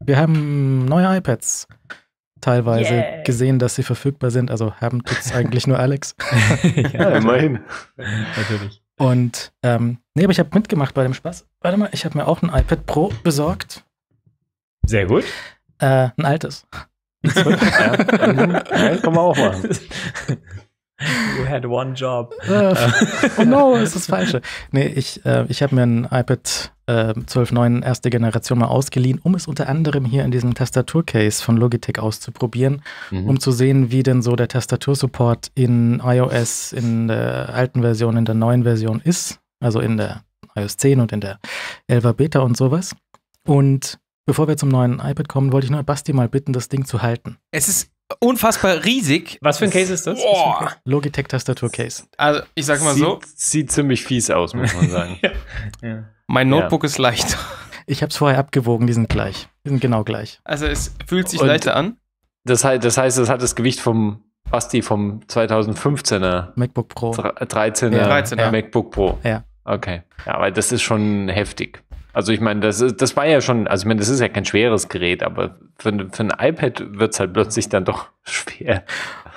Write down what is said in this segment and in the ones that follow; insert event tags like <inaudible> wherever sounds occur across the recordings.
Wir haben neue iPads teilweise Yay. gesehen, dass sie verfügbar sind. Also haben tut's <laughs> eigentlich nur Alex. <laughs> ja, immerhin. Natürlich. Und ähm, nee, aber ich habe mitgemacht bei dem Spaß. Warte mal, ich habe mir auch ein iPad Pro besorgt. Sehr gut. Äh, ein altes. <laughs> ja, kann man auch machen. You had one job. <laughs> Äh, oh no, ist das Falsche. Nee, ich, äh, ich habe mir ein iPad äh, 12.9 erste Generation mal ausgeliehen, um es unter anderem hier in diesem Tastaturcase von Logitech auszuprobieren, mhm. um zu sehen, wie denn so der Tastatursupport in iOS in der alten Version, in der neuen Version ist. Also in der iOS 10 und in der 11er Beta und sowas. Und Bevor wir zum neuen iPad kommen, wollte ich nur Basti mal bitten, das Ding zu halten. Es ist unfassbar riesig. Was für ein Case ist das? Oh. Logitech-Tastatur-Case. Also, ich sag mal sieht, so. Sieht ziemlich fies aus, muss man sagen. <laughs> ja. Mein Notebook ja. ist leichter. Ich habe es vorher abgewogen, die sind gleich. Die sind genau gleich. Also, es fühlt sich Und leichter an. Das heißt, das heißt, es hat das Gewicht vom Basti vom 2015er MacBook Pro. 13er, ja. 13er. MacBook Pro. Ja. Okay. Ja, weil das ist schon heftig. Also ich meine, das, das war ja schon, also ich meine, das ist ja kein schweres Gerät, aber für, für ein iPad wird es halt plötzlich dann doch <laughs> schwer.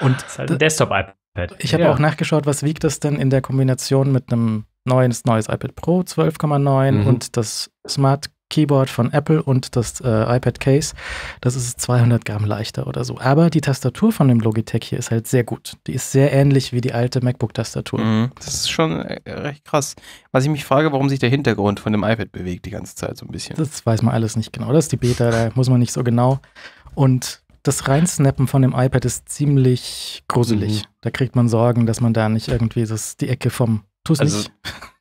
Und das ist halt ein Desktop-iPad. Ich habe ja. auch nachgeschaut, was wiegt das denn in der Kombination mit einem neuen, neues iPad Pro 12,9 mhm. und das Smart Keyboard von Apple und das äh, iPad Case, das ist 200 Gramm leichter oder so. Aber die Tastatur von dem Logitech hier ist halt sehr gut. Die ist sehr ähnlich wie die alte MacBook-Tastatur. Mhm, das ist schon äh, recht krass. Was ich mich frage, warum sich der Hintergrund von dem iPad bewegt die ganze Zeit so ein bisschen. Das weiß man alles nicht genau. Das ist die Beta, da muss man nicht so genau. Und das Reinsnappen von dem iPad ist ziemlich gruselig. Mhm. Da kriegt man Sorgen, dass man da nicht irgendwie das, die Ecke vom Tu's also, nicht.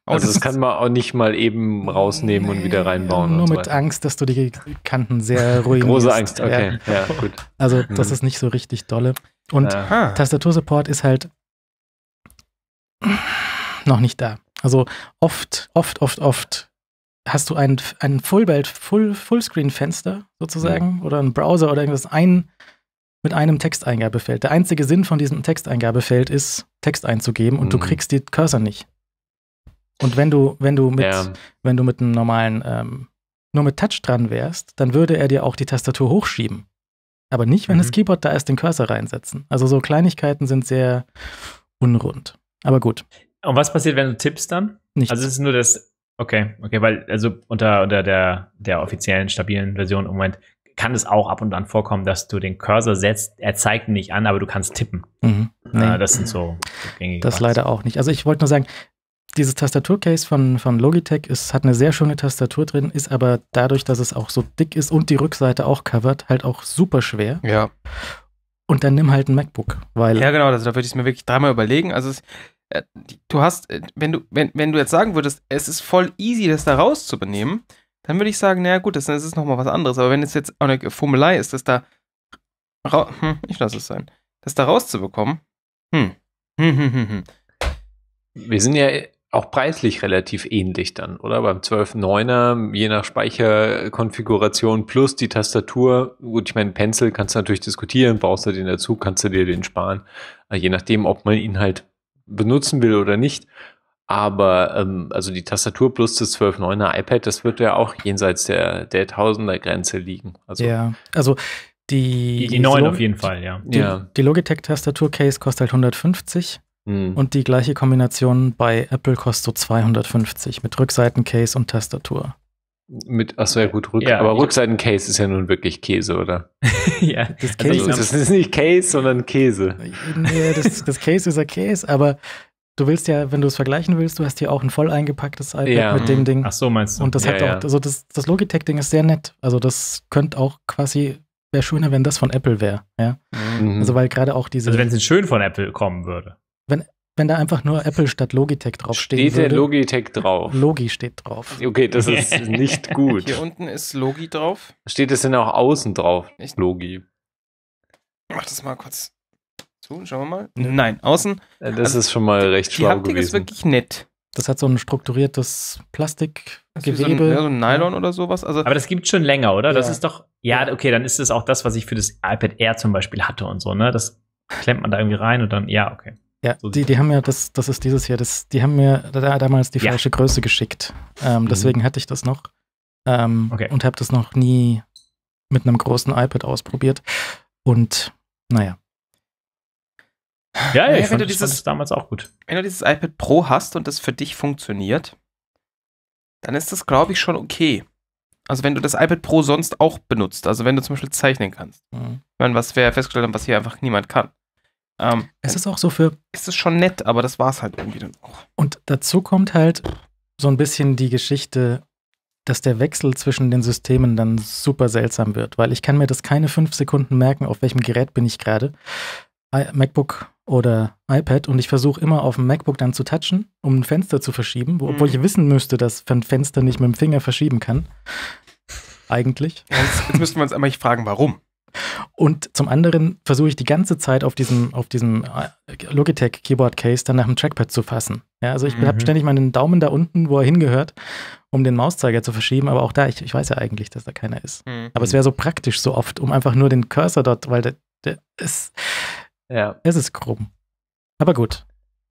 Oh, also das, das kann man auch nicht mal eben rausnehmen und wieder reinbauen. Nur mit so Angst, dass du die Kanten sehr <laughs> ruhig Große Angst, okay. Ja. ja. gut. Also mhm. das mhm. ist nicht so richtig dolle. Und ja. Ah. Ah. Tastatursupport ist halt noch nicht da. Also oft, oft, oft, oft hast du ein, ein Fullbild, Full, Fullscreen-Fenster sozusagen ja. Mhm. oder ein Browser oder irgendwas ein mit einem Texteingabefeld. Der einzige Sinn von diesem Texteingabefeld ist, Text einzugeben und mhm. du kriegst die Cursor nicht. Und wenn du, wenn du mit, ja. wenn du mit einem normalen, ähm, nur mit Touch dran wärst, dann würde er dir auch die Tastatur hochschieben. Aber nicht, wenn mhm. das Keyboard da erst den Cursor reinsetzen. Also so Kleinigkeiten sind sehr unrund. Aber gut. Und was passiert, wenn du tippst dann? Nichts. Also es ist nur das. Okay, okay, weil also unter, unter der, der offiziellen stabilen Version im Moment kann es auch ab und an vorkommen, dass du den Cursor setzt, er zeigt ihn nicht an, aber du kannst tippen. Mhm. Nee. das sind so gängige. Das leider auch nicht. Also ich wollte nur sagen, dieses Tastaturcase von, von Logitech ist, hat eine sehr schöne Tastatur drin, ist aber dadurch, dass es auch so dick ist und die Rückseite auch covert, halt auch super schwer. Ja. Und dann nimm halt ein MacBook, weil. Ja, genau, also da würde ich es mir wirklich dreimal überlegen. Also es, äh, du hast, äh, wenn du, wenn, wenn du jetzt sagen würdest, es ist voll easy, das da rauszubenehmen, dann würde ich sagen, naja gut, das, das ist nochmal was anderes. Aber wenn es jetzt auch eine Fummelei ist, das da hm, ich lasse es sein. Das da rauszubekommen. Hm. Hm, hm, hm, hm. hm. Wir sind ja auch preislich relativ ähnlich dann, oder? Beim 12.9er, je nach Speicherkonfiguration plus die Tastatur. Gut, ich meine, Pencil kannst du natürlich diskutieren, brauchst du den dazu, kannst du dir den sparen. Äh, je nachdem, ob man ihn halt benutzen will oder nicht. Aber ähm, also die Tastatur plus das 12.9er iPad, das wird ja auch jenseits der, der Tausender-Grenze liegen. Also, ja, also die, die, die neuen auf jeden Fall, ja. Die, ja. die Logitech-Tastatur-Case kostet halt 150 hm. Und die gleiche Kombination bei Apple kostet so 250 mit Rückseitencase und Tastatur. Mit, achso, ja gut, Rück, ja, aber Rückseitencase ist ja nun wirklich Käse, oder? <laughs> ja, das Case also, das ist nicht Case, sondern Käse. Nee, das, das Case ist ja Case, aber du willst ja, wenn du es vergleichen willst, du hast hier auch ein voll eingepacktes iPad ja. mit dem Ding. Ach so, meinst du. Und das ja, hat auch, also das, das Logitech-Ding ist sehr nett. Also das könnte auch quasi, wäre schöner, wenn das von Apple wäre, ja. Mhm. Also weil gerade auch diese. Also wenn es schön von Apple kommen würde wenn, wenn da einfach nur Apple statt Logitech draufsteht. Steht würde, der Logitech drauf? Logi steht drauf. Okay, das ist <laughs> nicht gut. Hier unten ist Logi drauf. Steht es denn auch außen drauf? Echt? Logi. Mach das mal kurz zu, schauen wir mal. Nein, außen. Äh, das also, ist schon mal recht schlau die Haptik gewesen. ist wirklich nett. Das hat so ein strukturiertes Plastikgewebe. So, ja, so ein Nylon ne? oder sowas. Also Aber das gibt es schon länger, oder? Ja. Das ist doch. Ja, okay, dann ist das auch das, was ich für das iPad Air zum Beispiel hatte und so, ne? Das klemmt man da irgendwie rein und dann. Ja, okay. Ja, so die, die haben ja, das, das ist dieses Jahr, das, die haben mir da, damals die ja. falsche Größe geschickt. Ähm, mhm. Deswegen hatte ich das noch ähm, okay. und habe das noch nie mit einem großen iPad ausprobiert. Und naja. Ja, ja, ich, finde du dieses, ich damals auch gut. Wenn du dieses iPad Pro hast und das für dich funktioniert, dann ist das, glaube ich, schon okay. Also wenn du das iPad Pro sonst auch benutzt, also wenn du zum Beispiel zeichnen kannst. Mhm. Ich meine, was wir festgestellt haben, was hier einfach niemand kann. Ähm, es ist auch so für. Es ist schon nett, aber das war es halt irgendwie dann auch. Und dazu kommt halt so ein bisschen die Geschichte, dass der Wechsel zwischen den Systemen dann super seltsam wird, weil ich kann mir das keine fünf Sekunden merken, auf welchem Gerät bin ich gerade. MacBook oder iPad und ich versuche immer auf dem MacBook dann zu touchen, um ein Fenster zu verschieben, wo, obwohl mhm. ich wissen müsste, dass ein Fenster nicht mit dem Finger verschieben kann. Eigentlich. Jetzt, jetzt müssten wir uns einmal fragen, warum. Und zum anderen versuche ich die ganze Zeit auf diesem, auf diesem äh, Logitech Keyboard Case dann nach dem Trackpad zu fassen. Ja, also ich mhm. habe ständig meinen Daumen da unten, wo er hingehört, um den Mauszeiger zu verschieben, aber auch da, ich, ich weiß ja eigentlich, dass da keiner ist. Mhm. Aber es wäre so praktisch so oft, um einfach nur den Cursor dort, weil der, der ist, ja. es ist krumm. Aber gut,